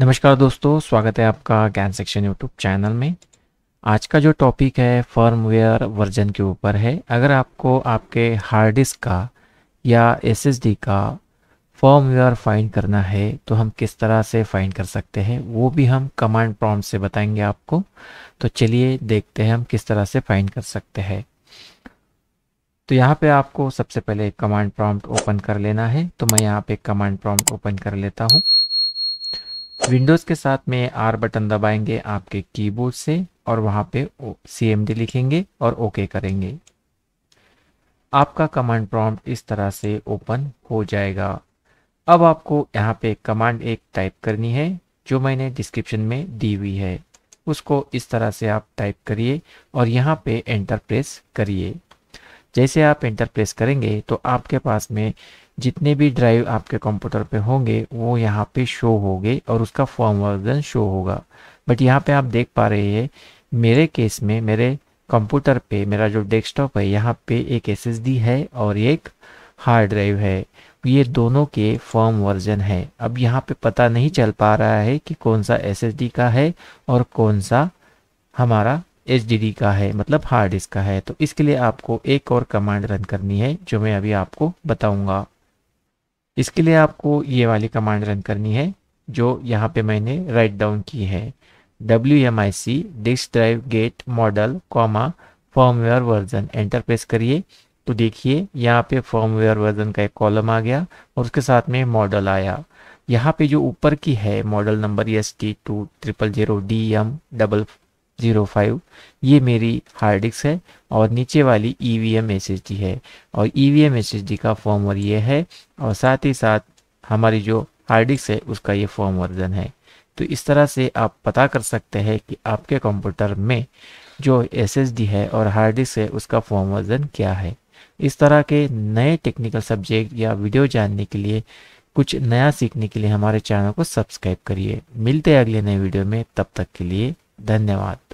नमस्कार दोस्तों स्वागत है आपका ज्ञान सेक्शन यूट्यूब चैनल में आज का जो टॉपिक है फर्मवेयर वर्जन के ऊपर है अगर आपको आपके हार्ड डिस्क का या एसएसडी का फर्मवेयर फाइंड करना है तो हम किस तरह से फाइंड कर सकते हैं वो भी हम कमांड प्रॉम्प्ट से बताएंगे आपको तो चलिए देखते हैं हम किस तरह से फाइंड कर सकते हैं तो यहाँ पे आपको सबसे पहले कमांड प्रॉम्प्ट ओपन कर लेना है तो मैं यहाँ पे कमांड प्रॉम्प्ट ओपन कर लेता हूँ विंडोज़ के साथ में आर बटन दबाएंगे आपके कीबोर्ड से और वहाँ पे सी एम लिखेंगे और ओके करेंगे आपका कमांड प्रॉम्प्ट इस तरह से ओपन हो जाएगा अब आपको यहाँ पे कमांड एक टाइप करनी है जो मैंने डिस्क्रिप्शन में दी हुई है उसको इस तरह से आप टाइप करिए और यहाँ पे एंटर प्रेस करिए जैसे आप इंटर प्रेस करेंगे तो आपके पास में जितने भी ड्राइव आपके कंप्यूटर पे होंगे वो यहाँ पे शो होंगे और उसका फॉर्म वर्जन शो होगा बट यहाँ पे आप देख पा रहे हैं मेरे केस में मेरे कंप्यूटर पे मेरा जो डेस्कटॉप है यहाँ पे एक एस है और एक हार्ड ड्राइव है ये दोनों के फॉर्म वर्जन है अब यहाँ पे पता नहीं चल पा रहा है कि कौन सा एस का है और कौन सा हमारा एच का है मतलब हार्ड डिस्क का है तो इसके लिए आपको एक और कमांड रन करनी है जो मैं अभी आपको बताऊंगा इसके लिए आपको ये वाली कमांड रन करनी है जो यहाँ पे मैंने राइट डाउन की है W M I C disk drive get model comma firmware version enter press करिए तो देखिए यहाँ पे फॉर्मवेयर वर्जन का एक कॉलम आ गया और उसके साथ में मॉडल आया यहाँ पे जो ऊपर की है model number S T two triple zero D M double zero five ये मेरी हार्ड डिस्क है और नीचे वाली E V M S S D है और E V M S S D का फॉर्म और ये है और साथ ही साथ हमारी जो हार्ड डिस्क है उसका ये फॉर्म वर्जन है तो इस तरह से आप पता कर सकते हैं कि आपके कंप्यूटर में जो एस एस डी है और हार्ड डिस्क है उसका फॉर्म वर्जन क्या है इस तरह के नए टेक्निकल सब्जेक्ट या वीडियो जानने के लिए कुछ नया सीखने के लिए हमारे चैनल को सब्सक्राइब करिए मिलते हैं अगले नए वीडियो में तब तक के लिए धन्यवाद